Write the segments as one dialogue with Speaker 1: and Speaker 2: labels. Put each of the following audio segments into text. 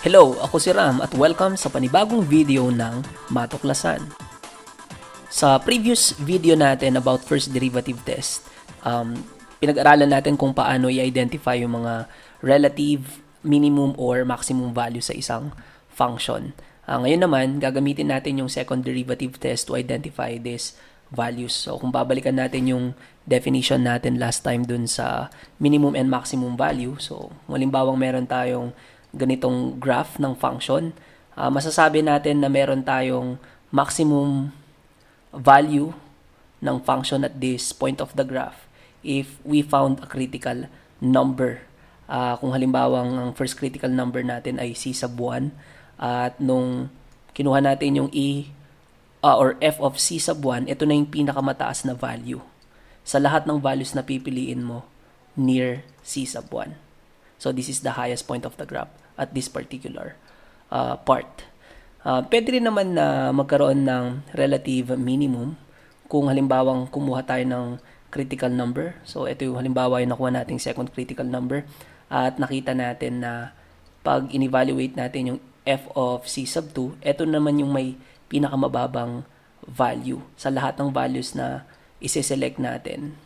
Speaker 1: Hello, ako si Ram at welcome sa panibagong video ng Matuklasan. Sa previous video natin about first derivative test, um, pinag-aralan natin kung paano i-identify yung mga relative minimum or maximum value sa isang function. Uh, ngayon naman, gagamitin natin yung second derivative test to identify these values. So kung babalikan natin yung definition natin last time dun sa minimum and maximum value. So kung halimbawang meron tayong ganitong graph ng function, uh, masasabi natin na meron tayong maximum value ng function at this point of the graph if we found a critical number. Uh, kung halimbawa ang first critical number natin ay C sub 1 at nung kinuha natin yung E uh, or F of C sub 1, ito na yung pinakamataas na value sa lahat ng values na pipiliin mo near C sub 1. So this is the highest point of the graph at this particular uh, part. Uh, pwede rin naman na magkaroon ng relative minimum kung halimbawang kumuha tayo ng critical number. So ito yung halimbawa yung nakuha nating second critical number at nakita natin na pag in-evaluate natin yung f of c sub 2, ito naman yung may pinakamababang value sa lahat ng values na isi-select natin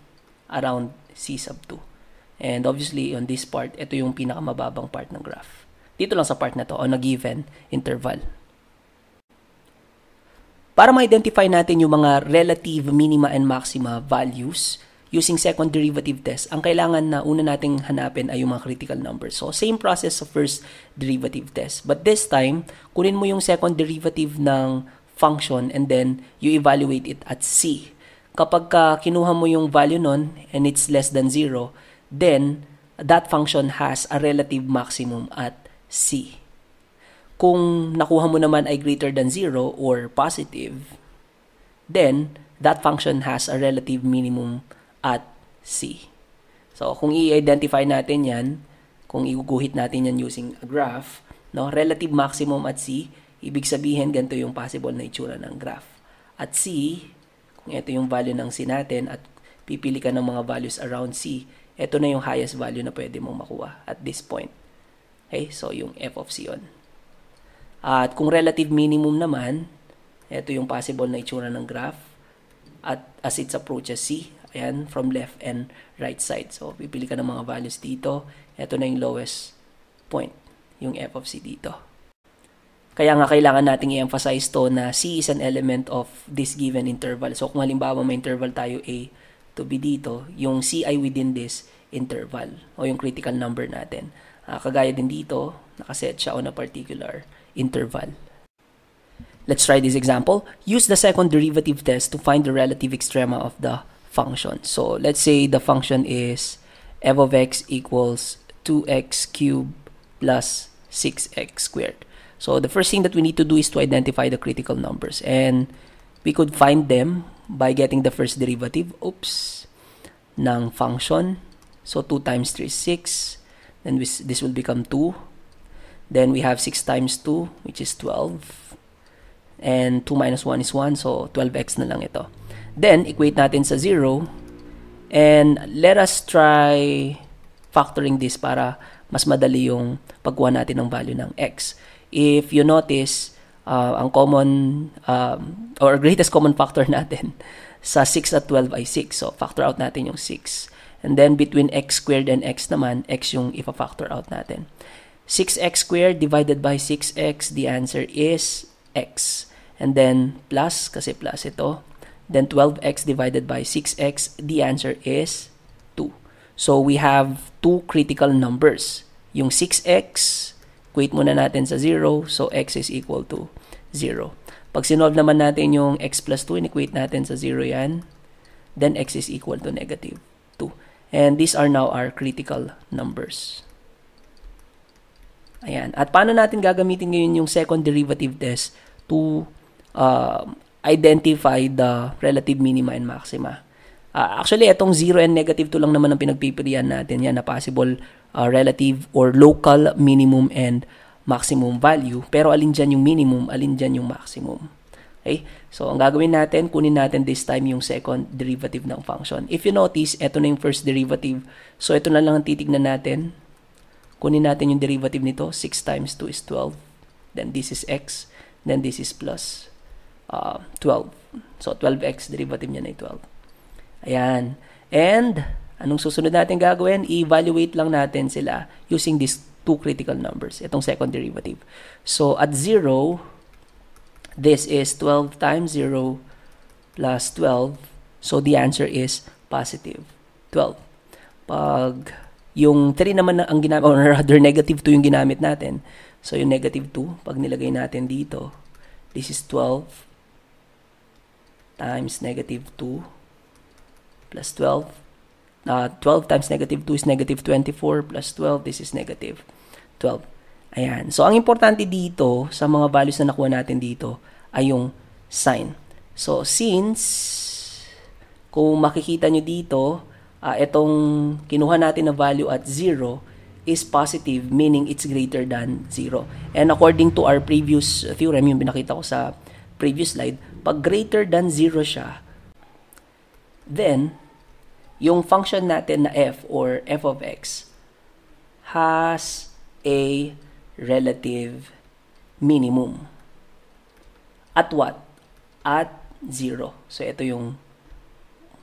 Speaker 1: around c sub 2. And obviously, on this part, ito yung pinakamababang part ng graph. Dito lang sa part na to, on a given interval. Para ma-identify natin yung mga relative minima and maxima values using second derivative test, ang kailangan na una nating hanapin ay yung mga critical numbers. So, same process sa first derivative test. But this time, kunin mo yung second derivative ng function and then you evaluate it at c. Kapag uh, kinuha mo yung value nun and it's less than 0, then that function has a relative maximum at C. Kung nakuha mo naman ay greater than 0 or positive, then that function has a relative minimum at C. So, kung i-identify natin yan, kung iguguhit natin yan using a graph, no, relative maximum at C, ibig sabihin ganito yung possible na itsura ng graph. At C, kung ito yung value ng C natin at pipili ka ng mga values around C, ito na yung highest value na pwede mong makuha at this point. Okay, so yung f of c on. At kung relative minimum naman, ito yung possible na itsura ng graph at as it approaches c, ayan, from left and right side. So, pipili ka ng mga values dito. Ito na yung lowest point, yung f of c dito. Kaya nga kailangan nating i-emphasize to na c is an element of this given interval. So, kung halimbawa may interval tayo a to be dito, yung CI within this interval o yung critical number natin. Uh, kagaya din dito, nakaset siya on a particular interval. Let's try this example. Use the second derivative test to find the relative extrema of the function. So let's say the function is f of x equals 2x cubed plus 6x squared. So the first thing that we need to do is to identify the critical numbers and we could find them by getting the first derivative, oops, ng function. So 2 times 3 is 6. Then this will become 2. Then we have 6 times 2, which is 12. And 2 minus 1 is 1, so 12x na lang ito. Then, equate natin sa 0. And let us try factoring this para mas madali yung pagkuha natin ng value ng x. If you notice, uh, ang common um, or greatest common factor natin sa 6 at 12 ay 6. So, factor out natin yung 6. And then, between x squared and x naman, x yung ipa-factor out natin. 6x squared divided by 6x, the answer is x. And then, plus, kasi plus ito. Then, 12x divided by 6x, the answer is 2. So, we have two critical numbers. Yung 6x, equate muna natin sa 0. So, x is equal to 0. Pag sinolve naman natin yung x plus 2, inequate natin sa 0 yan. Then x is equal to negative 2. And these are now our critical numbers. Ayan. At paano natin gagamitin ngayon yung second derivative test to uh, identify the relative minima and maxima? Uh, actually, itong 0 and negative 2 lang naman ang pinagpipilian natin. Yan na possible uh, relative or local minimum and maximum value, pero alin dyan yung minimum, alin dyan yung maximum. Okay? So, ang gagawin natin, kunin natin this time yung second derivative ng function. If you notice, eto na yung first derivative. So, eto na lang ang titignan natin. Kunin natin yung derivative nito. 6 times 2 is 12. Then, this is x. Then, this is plus uh, 12. So, 12x, derivative niya na 12. Ayan. And, anong susunod natin gagawin? I-evaluate lang natin sila using this two critical numbers, itong second derivative. So, at 0, this is 12 times 0 plus 12. So, the answer is positive 12. Pag yung 3 naman ang ginamit, or rather negative 2 yung ginamit natin. So, yung negative 2, pag nilagay natin dito, this is 12 times negative 2 plus 12. Uh, 12 times negative 2 is negative 24 plus 12. This is negative 12. Ayan. So, ang importante dito sa mga values na nakuha natin dito ay yung sign. So, since, kung makikita nyo dito, uh, itong kinuha natin na value at 0 is positive, meaning it's greater than 0. And according to our previous theorem, yung binakita ko sa previous slide, pag greater than 0 siya, then, yung function natin na f or f of x has a relative minimum. At what? At 0. So, ito yung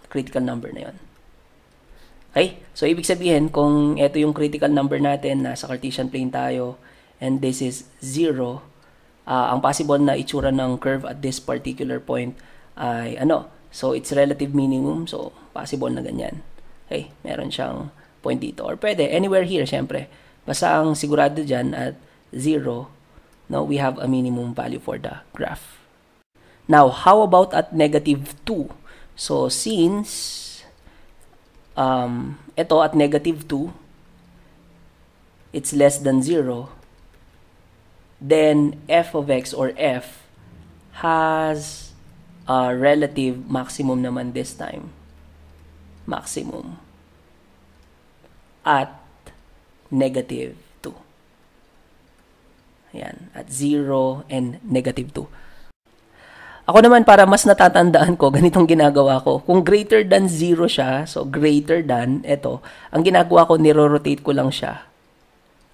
Speaker 1: critical number na yon. Okay? So, ibig sabihin, kung ito yung critical number natin, nasa Cartesian plane tayo, and this is 0, uh, ah, ang possible na itsura ng curve at this particular point ay ano? So, it's relative minimum. So, possible na ganyan. Okay? Meron siyang point dito. Or pwede, anywhere here, syempre. Basta ang sigurado dyan at 0, no, we have a minimum value for the graph. Now, how about at negative 2? So, since um, ito at negative 2, it's less than 0, then f of x or f has a relative maximum naman this time. Maximum. At negative 2. Ayan, at 0 and negative 2. Ako naman, para mas natatandaan ko, ganitong ginagawa ko. Kung greater than 0 siya, so greater than, eto, ang ginagawa ko, niro-rotate ko lang siya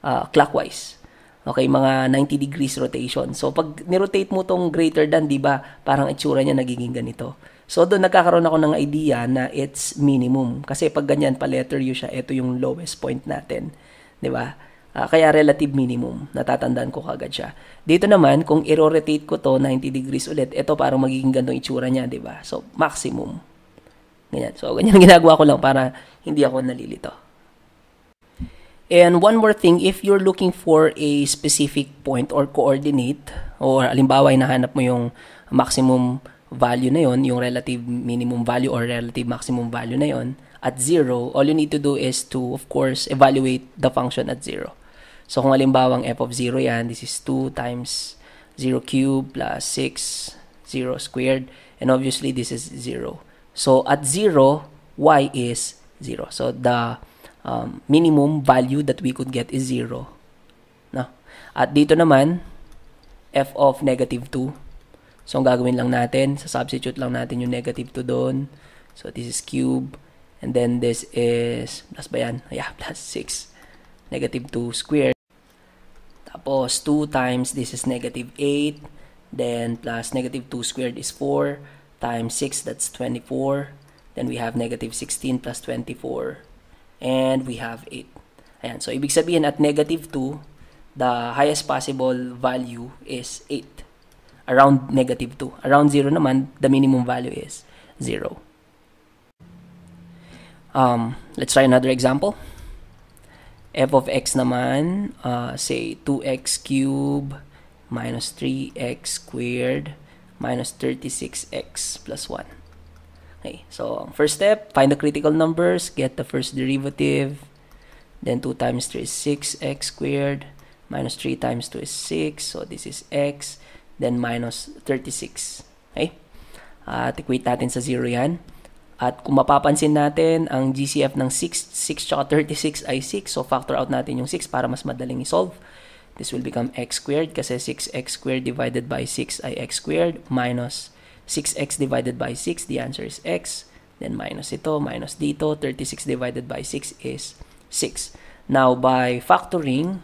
Speaker 1: uh, clockwise. Okay, mga 90 degrees rotation. So, pag nirotate mo tong greater than, di ba, parang itsura niya nagiging ganito. So, doon nagkakaroon ako ng idea na it's minimum. Kasi pag ganyan, pa letter U siya, ito yung lowest point natin. 'di ba? Uh, kaya relative minimum, natatandaan ko kagad siya. Dito naman, kung i-rotate ko to 90 degrees ulit, ito parang magiging gandong itsura niya, 'di ba? So maximum. Ganyan. So ganyan ginagawa ko lang para hindi ako nalilito. And one more thing, if you're looking for a specific point or coordinate, or alimbawa, hinahanap mo yung maximum value na yon, yung relative minimum value or relative maximum value na yon, at 0, all you need to do is to, of course, evaluate the function at 0. So, kung halimbawa ang f of 0 yan, this is 2 times 0 cubed plus 6, 0 squared. And obviously, this is 0. So, at 0, y is 0. So, the um, minimum value that we could get is 0. No? At dito naman, f of negative 2. So, ang gagawin lang natin, sa substitute lang natin yung negative 2 doon. So, this is cube And then this is, plus ba yan? Yeah, plus 6. Negative 2 squared. Tapos 2 times this is negative 8. Then plus negative 2 squared is 4. Times 6, that's 24. Then we have negative 16 plus 24. And we have 8. Ayan, so ibig sabihin at negative 2, the highest possible value is 8. Around negative 2. Around 0 naman, the minimum value is 0. Um, let's try another example. f of x naman, uh, say 2x cubed minus 3x squared minus 36x plus 1. Okay, so first step, find the critical numbers, get the first derivative, then 2 times 3 is 6x squared, minus 3 times 2 is 6, so this is x, then minus 36. Okay? Uh, at uh, equate natin sa 0 yan. At kung mapapansin natin, ang GCF ng 6, 6 36 ay 6. So, factor out natin yung 6 para mas madaling i-solve. This will become x squared kasi 6x squared divided by 6 ay x squared minus 6x divided by 6. The answer is x. Then minus ito, minus dito. 36 divided by 6 is 6. Now, by factoring,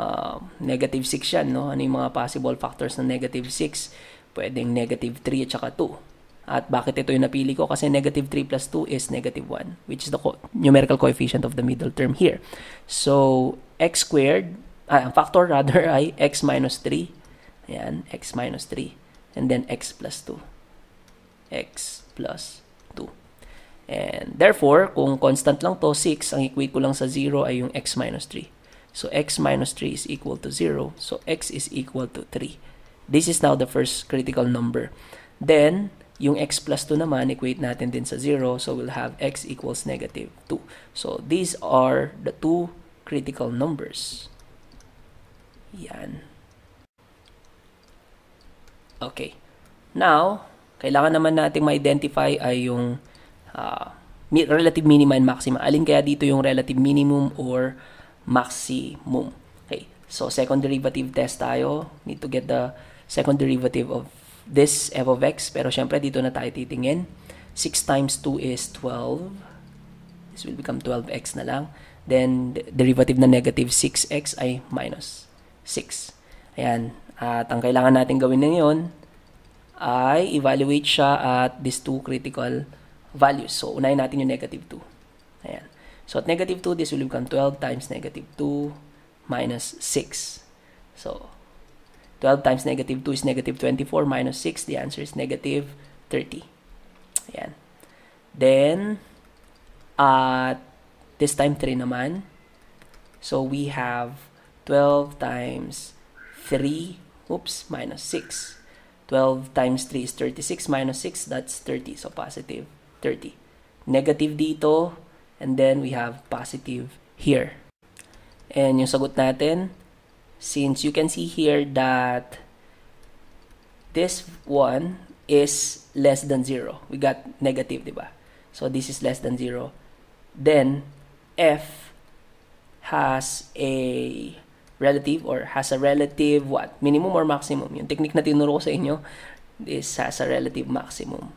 Speaker 1: uh, negative 6 yan. No? Ano yung mga possible factors ng negative 6? Pwedeng negative 3 at saka 2. At bakit ito yung napili ko? Kasi negative 3 plus 2 is negative 1, which is the co- numerical coefficient of the middle term here. So, x squared, ah, ang factor rather ay x minus 3. Ayan, x minus 3. And then x plus 2. x plus 2. And therefore, kung constant lang to, 6, ang equate ko lang sa 0 ay yung x minus 3. So x minus 3 is equal to 0. So x is equal to 3. This is now the first critical number. Then, yung x plus 2 naman, equate natin din sa 0. So, we'll have x equals negative 2. So, these are the two critical numbers. Yan. Okay. Now, kailangan naman nating ma-identify ay yung uh, relative minima and maxima. Alin kaya dito yung relative minimum or maximum? Okay. So, second derivative test tayo. Need to get the second derivative of this f of x. Pero syempre, dito na tayo titingin. 6 times 2 is 12. This will become 12x na lang. Then, derivative na negative 6x ay minus 6. Ayan. At ang kailangan natin gawin na ngayon ay evaluate siya at these two critical values. So, unahin natin yung negative 2. Ayan. So, at negative 2, this will become 12 times negative 2 minus 6. So, 12 times negative 2 is negative 24 minus 6. The answer is negative 30. Ayan. Then, at uh, this time 3 naman. So, we have 12 times 3, oops, minus 6. 12 times 3 is 36 minus 6, that's 30. So, positive 30. Negative dito, and then we have positive here. And yung sagot natin, since you can see here that this one is less than 0. We got negative, diba? So this is less than 0. Then f has a relative or has a relative what? Minimum or maximum? Yung technique na tinuro ko sa inyo is has a relative maximum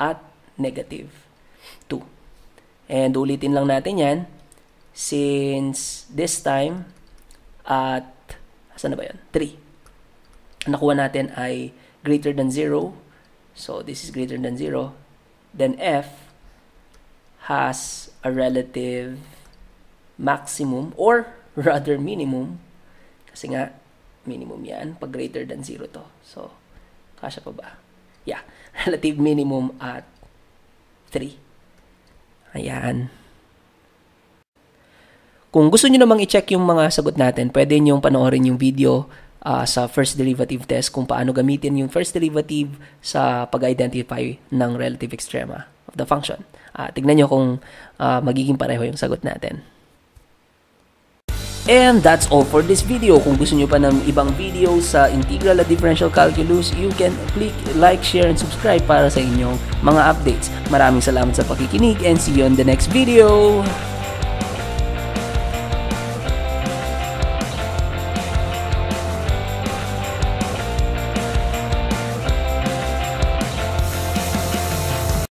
Speaker 1: at negative 2. And ulitin lang natin yan since this time at Saan na ba yun? 3. Ang nakuha natin ay greater than 0. So, this is greater than 0. Then f has a relative maximum or rather minimum. Kasi nga, minimum yan pag greater than 0 to. So, kasha pa ba? Yeah, relative minimum at 3. Ayan. Kung gusto nyo namang i-check yung mga sagot natin, pwede nyo panoorin yung video uh, sa first derivative test kung paano gamitin yung first derivative sa pag-identify ng relative extrema of the function. Uh, tignan nyo kung uh, magiging pareho yung sagot natin. And that's all for this video. Kung gusto nyo pa ng ibang video sa integral at differential calculus, you can click like, share, and subscribe para sa inyong mga updates. Maraming salamat sa pakikinig and see you on the next video!